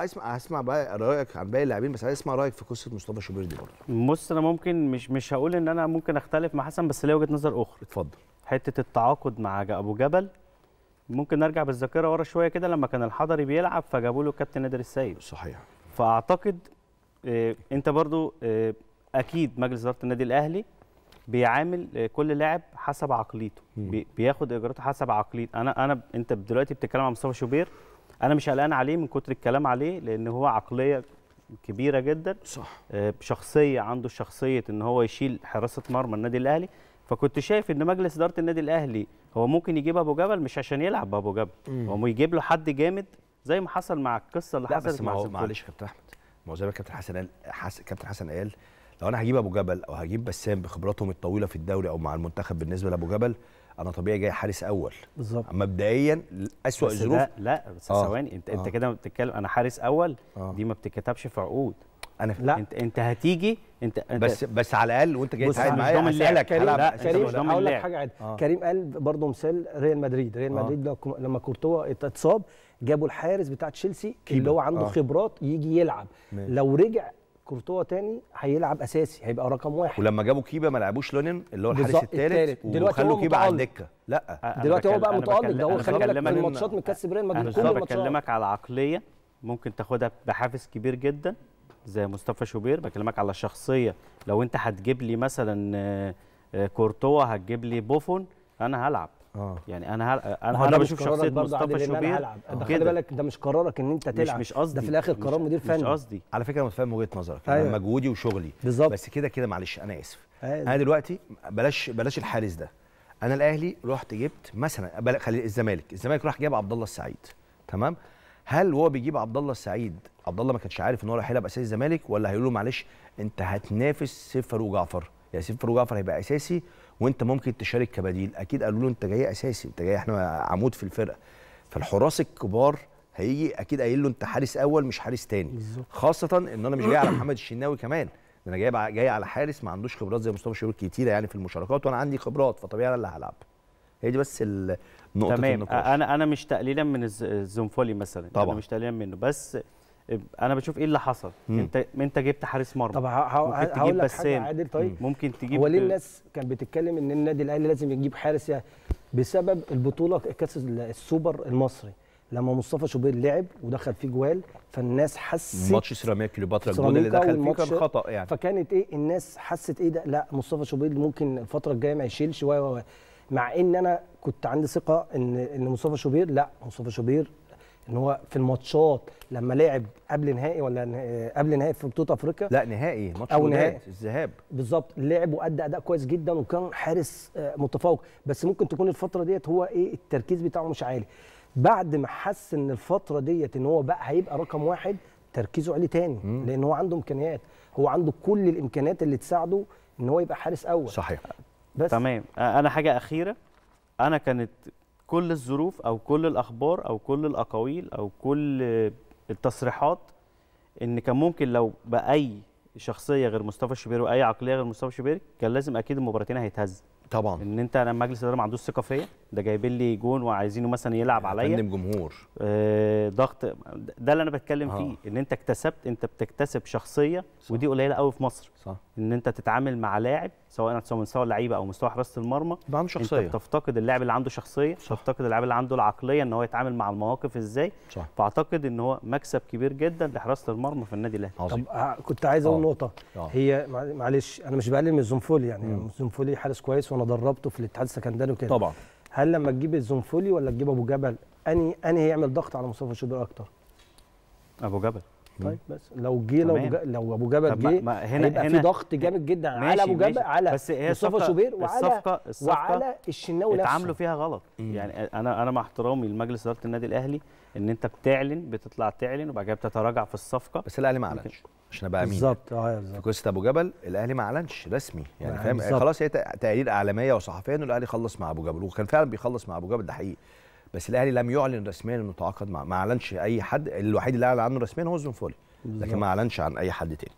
اسمع هسمع بقى رايك عن باقي اللاعبين بس عايز اسمع رايك في قصه مصطفى شوبير دي برضه بص انا ممكن مش مش هقول ان انا ممكن اختلف مع حسن بس ليا وجهه نظر اخرى اتفضل حته التعاقد مع ابو جبل ممكن نرجع بالذاكره ورا شويه كده لما كان الحضري بيلعب فجابوا له الكابتن نادر السيد صحيح فاعتقد إيه انت برضو إيه اكيد مجلس اداره النادي الاهلي بيعامل آه، كل لاعب حسب عقليته بياخد اجراءاته حسب عقليته انا انا انت دلوقتي بتتكلم عن مصطفى شوبير انا مش قلقان عليه من كتر الكلام عليه لان هو عقليه كبيره جدا صح آه، شخصيه عنده شخصيه ان هو يشيل حراسه مرمى النادي الاهلي فكنت شايف ان مجلس اداره النادي الاهلي هو ممكن يجيب ابو جبل مش عشان يلعب بابو جبل مم. هو يجيب له حد جامد زي ما حصل مع القصه اللي حصلت مع معلش يا كابتن احمد ما هو زي ما كابتن حسن قال حس... كابتن حسن قال لو انا هجيب ابو جبل او هجيب بسام بخبراتهم الطويله في الدوري او مع المنتخب بالنسبه لابو جبل انا طبيعي جاي حارس اول بالظبط مبدئيا اسوء بس لا بس آه. ثواني انت آه. انت كده بتتكلم انا حارس اول آه. دي ما بتتكتبش في عقود انا لا انت انت هتيجي انت, انت بس بس على الاقل وانت جاي تساعد معايا اسالك كريم لا كريم هقول لك حاجه عادي آه. كريم قال برضه مثال ريال مدريد ريال آه. مدريد لما كورتوا اتصاب جابوا الحارس بتاع تشيلسي اللي هو عنده آه. خبرات يجي يلعب مين. لو رجع كورتوا تاني هيلعب اساسي هيبقى رقم واحد ولما جابوا كيبا ما لعبوش لونين اللي هو الحارس الثالث وخلوا كيبا على الدكه لا دلوقتي هو بقى متالق ده هو خلي بالك في الماتشات من كاس ريال مدريد كل الماتشات بكلمك على عقليه ممكن تاخدها بحافز كبير جدا زي مصطفى شوبير بكلمك على شخصيه لو انت هتجيب لي مثلا آه، آه، كورتوا هتجيب لي بوفون انا هلعب آه. يعني انا هل... انا انا بشوف شخصيه مصطفى شوبير خلي بالك ده مش قرارك ان انت تلعب مش قصدي ده في الاخر قرار مدير فني مش قصدي على فكره انا متفهم وجهه نظرك انا أيوه. مجهودي وشغلي بالظبط بس كده كده معلش انا اسف انا دلوقتي بلاش بلاش الحارس ده انا الاهلي رحت جبت مثلا خلي الزمالك الزمالك راح جاب عبد الله السعيد تمام هل هو بيجيب عبد الله السعيد عبد الله ما كانش عارف ان هو رايح يلعب اساسي الزمالك ولا هيقول له معلش انت هتنافس سفر وجعفر ياسين جعفر هيبقى اساسي وانت ممكن تشارك كبديل اكيد قالوا له انت جاي اساسي انت جاي احنا عمود في الفرقه فالحراس الكبار هيجي اكيد قايل له انت حارس اول مش حارس تاني خاصه ان انا مش جاي على محمد الشناوي كمان انا جاي جاي على حارس ما عندوش خبرات زي مصطفى شهور كتيره يعني في المشاركات وانا عندي خبرات فطبيعي انا اللي هلعب هي دي بس النقطه تمام النقاش. انا انا مش تقليلا من الزنفولي مثلا طبعا انا مش تقليلا منه بس انا بشوف ايه اللي حصل مم. انت انت جبت حارس مرمى طب ممكن تجيب بسام عادل طيب ممكن تجيب هو ليه الناس كانت بتتكلم ان النادي الاهلي لازم يجيب حارس يعني؟ بسبب البطوله كاس السوبر المصري لما مصطفى شوبير لعب ودخل فيه جوال فالناس حست ماتش سيراميكا كليوباترا الجول اللي دخل فيه كان خطا يعني فكانت ايه الناس حست ايه ده لا مصطفى شوبير ممكن الفتره الجايه ما يشيلش و مع ان انا كنت عندي ثقه ان ان مصطفى شوبير لا مصطفى شوبير ان هو في الماتشات لما لعب قبل نهائي ولا نهائي قبل نهائي في بطوله افريقيا لا نهائي ماتش او نهائي الذهاب بالظبط لعب وادى اداء كويس جدا وكان حارس آه، متفوق بس ممكن تكون الفتره ديت هو ايه التركيز بتاعه مش عالي بعد ما حس ان الفتره ديت ان هو بقى هيبقى رقم واحد تركيزه عليه تاني لان هو عنده امكانيات هو عنده كل الامكانيات اللي تساعده ان هو يبقى حارس اول صحيح بس تمام انا حاجه اخيره انا كانت كل الظروف او كل الاخبار او كل الاقاويل او كل التصريحات ان كان ممكن لو باي شخصيه غير مصطفى الشبير واي عقليه غير مصطفى الشبير كان لازم اكيد المباراتين هيتهز طبعا ان انت مجلس الاداره ما عندوش ثقه فيا ده جايبين لي جون وعايزينه مثلا يلعب يعني عليا فندم جمهور آه ضغط ده اللي انا بتكلم آه. فيه ان انت اكتسبت انت بتكتسب شخصيه صح. ودي قليله قوي في مصر صح. ان انت تتعامل مع لاعب سواء على مستوى اللعيبه او مستوى حراسه المرمى يبقى عنده شخصيه انت بتفتقد اللاعب اللي عنده شخصيه صح. تفتقد اللاعب اللي عنده العقليه ان هو يتعامل مع المواقف ازاي صح. فاعتقد ان هو مكسب كبير جدا لحراسه المرمى في النادي الاهلي طب آه، كنت عايز اقول آه. نقطه آه. هي معلش انا مش بقلل من الزنفولي يعني الزنفولي حارس كويس وانا دربته في الاتحاد السكندري وكده طبعا هل لما تجيب الزنفولي ولا تجيب ابو جبل اني اني هيعمل ضغط على مصطفى شوبير اكتر ابو جبل طيب بس لو جه لو جا لو ابو جبل جه هنا هيبقى في ضغط جامد جدا على ابو جبل على بس هي مصطفى شوبير وعلى الصفقه الصفقه وعلى الشناوي نفسه اتعاملوا فيها غلط مم. يعني انا انا مع احترامي لمجلس اداره النادي الاهلي ان انت بتعلن بتطلع تعلن وبعد كده بتتراجع في الصفقه بس الاهلي ما اعلنش عشان ابقى امين بالظبط اه بالظبط في قصه ابو جبل الاهلي ما اعلنش رسمي يعني فاهم خلاص هي تقارير اعلاميه وصحفيه ان الاهلي خلص مع ابو جبل وكان فعلا بيخلص مع ابو جبل ده حقيقي بس الاهلي لم يعلن رسميا انه تعاقد مع ما اعلنش اي حد الوحيد اللي اعلن عنه رسميا هو الزنفولي لكن ما اعلنش عن اي حد تاني